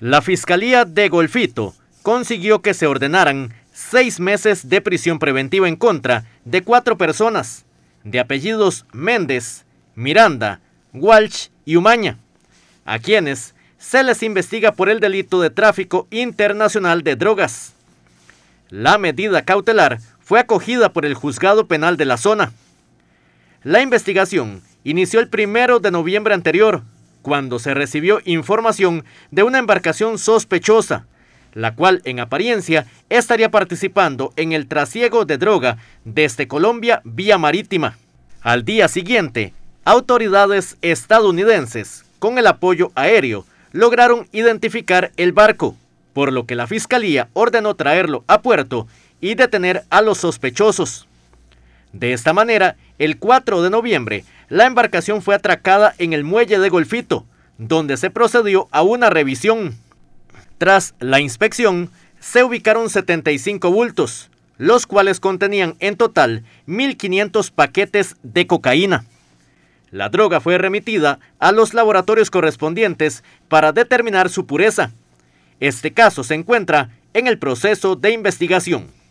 La Fiscalía de Golfito consiguió que se ordenaran seis meses de prisión preventiva en contra de cuatro personas de apellidos Méndez, Miranda, Walsh y Umaña, a quienes se les investiga por el delito de tráfico internacional de drogas. La medida cautelar fue acogida por el juzgado penal de la zona. La investigación inició el primero de noviembre anterior cuando se recibió información de una embarcación sospechosa, la cual en apariencia estaría participando en el trasiego de droga desde Colombia vía marítima. Al día siguiente, autoridades estadounidenses, con el apoyo aéreo, lograron identificar el barco, por lo que la fiscalía ordenó traerlo a puerto y detener a los sospechosos. De esta manera, el 4 de noviembre, la embarcación fue atracada en el muelle de Golfito, donde se procedió a una revisión. Tras la inspección, se ubicaron 75 bultos, los cuales contenían en total 1.500 paquetes de cocaína. La droga fue remitida a los laboratorios correspondientes para determinar su pureza. Este caso se encuentra en el proceso de investigación.